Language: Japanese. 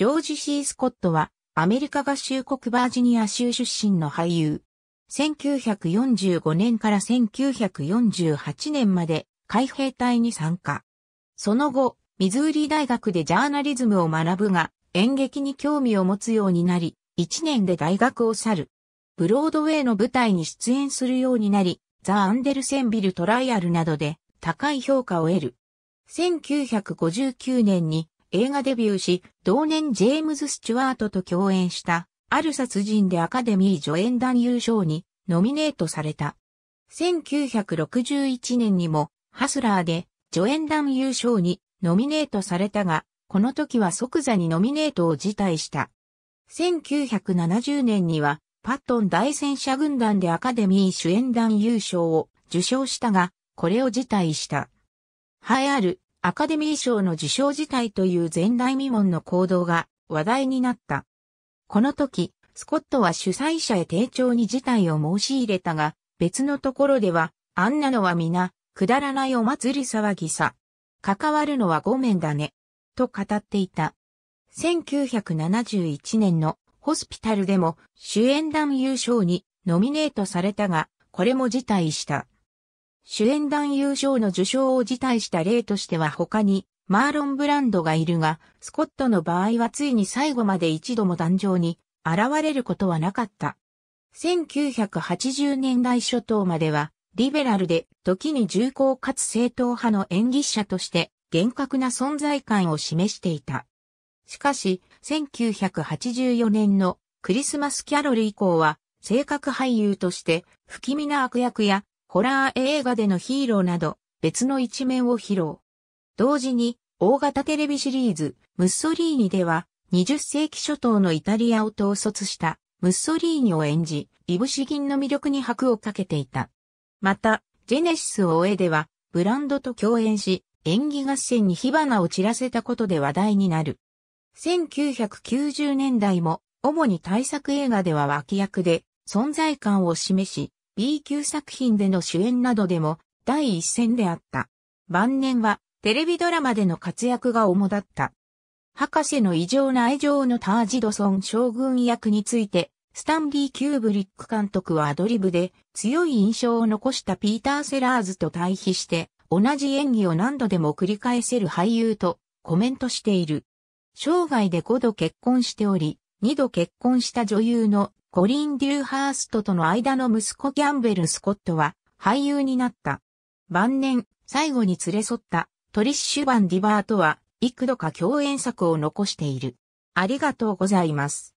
ジョージ・ー・スコットは、アメリカ合衆国バージニア州出身の俳優。1945年から1948年まで海兵隊に参加。その後、ミズーリ大学でジャーナリズムを学ぶが、演劇に興味を持つようになり、1年で大学を去る。ブロードウェイの舞台に出演するようになり、ザ・アンデルセンビルトライアルなどで高い評価を得る。1959年に映画デビューし、同年ジェームズ・スチュワートと共演した、ある殺人でアカデミー助演男優賞にノミネートされた。1961年にも、ハスラーで助演男優賞にノミネートされたが、この時は即座にノミネートを辞退した。1970年には、パットン大戦車軍団でアカデミー主演団優勝を受賞したが、これを辞退した。栄えあるアカデミー賞の受賞自体という前代未聞の行動が話題になった。この時、スコットは主催者へ丁重に事態を申し入れたが、別のところでは、あんなのは皆、くだらないお祭り騒ぎさ。関わるのはごめんだね。と語っていた。1971年のホスピタルでも主演男優賞にノミネートされたが、これも辞退した。主演男優賞の受賞を辞退した例としては他に、マーロン・ブランドがいるが、スコットの場合はついに最後まで一度も壇上に現れることはなかった。1980年代初頭までは、リベラルで、時に重厚かつ正当派の演技者として、厳格な存在感を示していた。しかし、1984年のクリスマスキャロル以降は、性格俳優として、不気味な悪役やホラー映画でのヒーローなど、別の一面を披露。同時に、大型テレビシリーズ、ムッソリーニでは、20世紀初頭のイタリアを統率した、ムッソリーニを演じ、イブシギンの魅力に箔をかけていた。また、ジェネシスを終えでは、ブランドと共演し、演技合戦に火花を散らせたことで話題になる。1990年代も、主に大作映画では脇役で、存在感を示し、B 級作品での主演などでも第一線であった。晩年はテレビドラマでの活躍が主だった。博士の異常な愛情のタージドソン将軍役について、スタンリー・キューブリック監督はアドリブで強い印象を残したピーター・セラーズと対比して同じ演技を何度でも繰り返せる俳優とコメントしている。生涯で5度結婚しており、2度結婚した女優のコリン・デューハーストとの間の息子キャンベル・スコットは俳優になった。晩年、最後に連れ添ったトリッシュ・バン・ディバーとは幾度か共演作を残している。ありがとうございます。